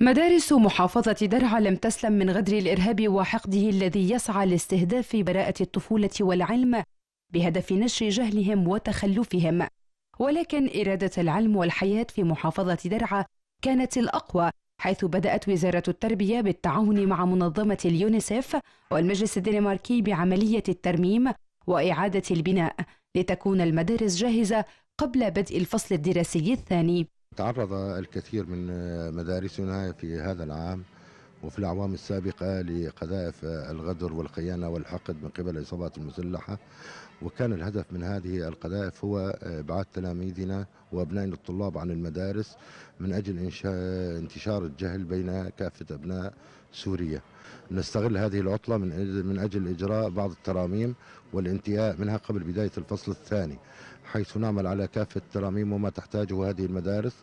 مدارس محافظة درعا لم تسلم من غدر الإرهاب وحقده الذي يسعى لاستهداف براءة الطفولة والعلم بهدف نشر جهلهم وتخلفهم ولكن إرادة العلم والحياة في محافظة درعا كانت الأقوى حيث بدأت وزارة التربية بالتعاون مع منظمة اليونيسف والمجلس الدنماركي بعملية الترميم وإعادة البناء لتكون المدارس جاهزة قبل بدء الفصل الدراسي الثاني تعرض الكثير من مدارسنا في هذا العام وفي الأعوام السابقة لقذائف الغدر والخيانة والحقد من قبل العصابات المسلحة وكان الهدف من هذه القذائف هو إبعاد تلاميذنا وأبنائنا الطلاب عن المدارس من أجل انتشار الجهل بين كافة أبناء سوريا نستغل هذه العطلة من أجل من أجل إجراء بعض التراميم والانتهاء منها قبل بداية الفصل الثاني حيث نعمل على كافة التراميم وما تحتاجه هذه المدارس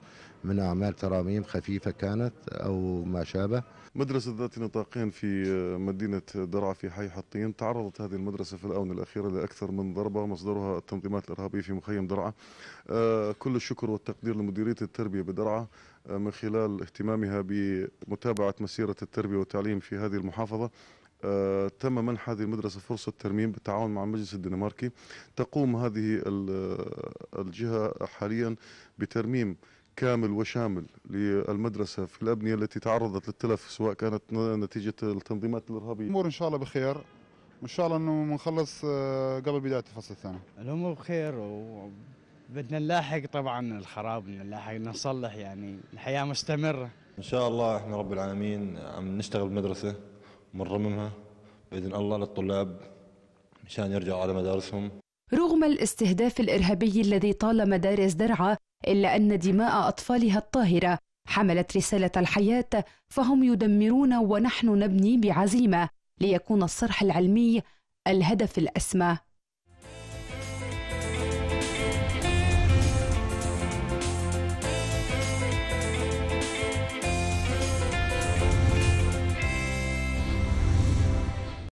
من أعمال تراميم خفيفة كانت أو ما شابه مدرسة ذات نطاقين في مدينة درعا في حي حطين تعرضت هذه المدرسة في الآونة الأخيرة لأكثر من ضربة مصدرها التنظيمات الإرهابية في مخيم درعا آه، كل الشكر والتقدير لمديرية التربية بدرعا من خلال اهتمامها بمتابعة مسيرة التربية والتعليم في هذه المحافظة آه، تم منح هذه المدرسة فرصة ترميم بالتعاون مع المجلس الدنماركي تقوم هذه آه، الجهة حاليا بترميم كامل وشامل للمدرسة في الأبنية التي تعرضت للتلف سواء كانت نتيجة التنظيمات الإرهابية الأمور إن شاء الله بخير وإن شاء الله أنه بنخلص آه، قبل بداية الفصل الثاني الأمور بخير و... بدنا نلاحق طبعا الخراب بدنا نلاحق نصلح يعني الحياه مستمره ان شاء الله احنا رب العالمين عم نشتغل بمدرسه ونرممها باذن الله للطلاب مشان يرجعوا على مدارسهم رغم الاستهداف الارهابي الذي طال مدارس درعا الا ان دماء اطفالها الطاهره حملت رساله الحياه فهم يدمرون ونحن نبني بعزيمه ليكون الصرح العلمي الهدف الاسمى